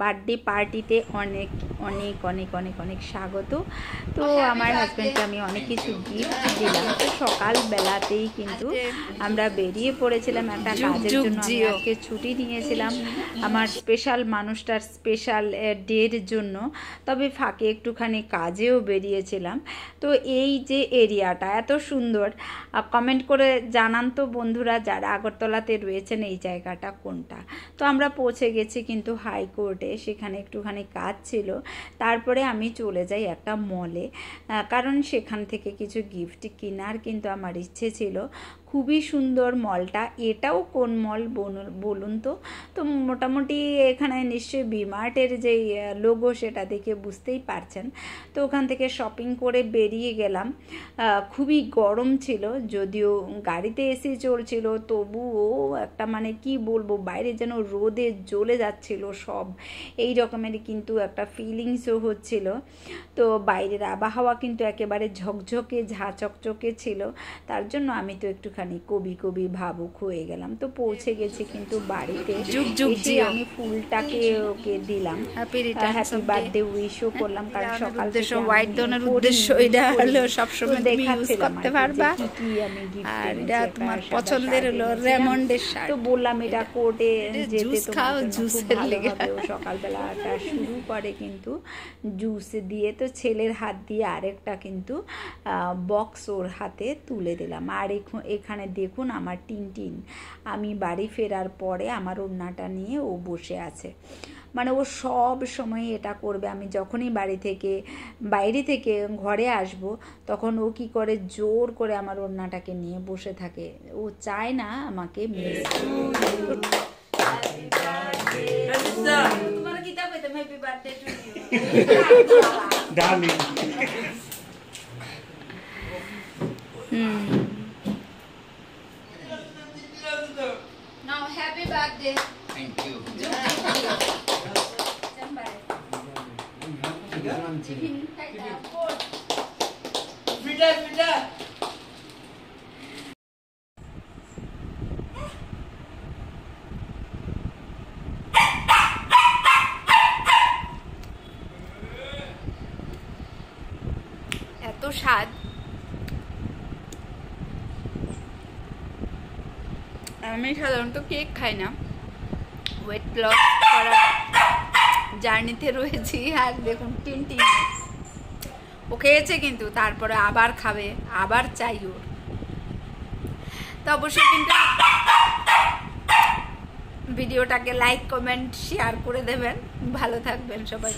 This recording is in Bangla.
বার্থডে পার্টিতে অনেক অনেক অনেক অনেক অনেক স্বাগত তো আচ্ছা, আমার হাজব্যান্ডকে আমি অনেক কিছু গিফট দিলাম তো সকালবেলাতেই কিন্তু আমরা বেরিয়ে পড়েছিলাম একটা কাজের জন্য আমি আজকে ছুটি নিয়েছিলাম আমার স্পেশাল মানুষটার স্পেশাল ডের জন্য তবে ফাঁকে একটুখানি কাজেও বেরিয়েছিলাম তো এই যে এরিয়াটা এত সুন্দর কমেন্ট করে জানান তো বন্ধুরা যারা আগরতলাতে রয়েছেন এই জায়গাটা কোনটা তো আমরা পৌঁছে গেছি কিন্তু হাইকোর্টে সেখানে একটুখানি কাজ ছিল তারপরে আমি চলে যাই একটা মলে কারণ সেখান থেকে কিছু গিফট কেনার কিন্তু আমার ইচ্ছে ছিল খুবই সুন্দর মলটা এটাও কোন মল বলুন তো তো মোটামুটি এখানে নিশ্চয়ই বিমার্টের যে লোগো সেটা দেখে বুঝতেই পারছেন তো ওখান থেকে শপিং করে বেরিয়ে গেলাম খুবই গরম ছিল যদিও গাড়িতে এসি চলছিল তবুও একটা মানে কি বলবো বাইরে যেন রোদে জ্বলে যাচ্ছিল সব এই রকমের কিন্তু একটা ফিলিংসও হচ্ছিল তো বাইরের আবহাওয়া কিন্তু একেবারে ঝকঝকে চকচকে ছিল তার জন্য আমি তো একটু একটুখানি কবি কবি ভাবুক হয়ে গেলাম তো পৌঁছে গেছি কিন্তু বাড়িতে যে আমি ফুলটাকে ওকে দিলাম হ্যাপি বার্থডে উইশও করলাম কারণ হ্যাঁ, সকাল থেকে হোয়াইট ডোনার উদ্দেশ্য এটা হলো সময় তুমি ইউজ করতে পারবা আর এটা তোমার পছন্দের হলো রেমন্ডের শার্ট তো বললাম এটা কোর্টে যেতে খাও জুসের লেগে সকালবেলাটা শুরু করে কিন্তু জুস দিয়ে তো ছেলের হাত দিয়ে আরেকটা কিন্তু বক্স ওর হাতে তুলে দিলাম আর এখানে দেখুন আমার টিনটিন আমি বাড়ি ফেরার পরে আমার ওড়নাটা নিয়ে ও বসে আছে মানে ও সব সময় এটা করবে আমি যখনই বাড়ি থেকে বাইরে থেকে ঘরে আসব তখন ও কি করে জোর করে আমার ওড়নাটাকে নিয়ে বসে থাকে ও চায় না আমাকে মিস Darling. এত স্বাদ আমি সাধারণত কেক খাই না ওয়েট লস জার্নিতে রয়েছি আর দেখুন তিনটি ও খেয়েছে কিন্তু তারপরে আবার খাবে আবার চাই ওর তো অবশ্যই কিন্তু ভিডিওটাকে লাইক কমেন্ট শেয়ার করে দেবেন ভালো থাকবেন সবাই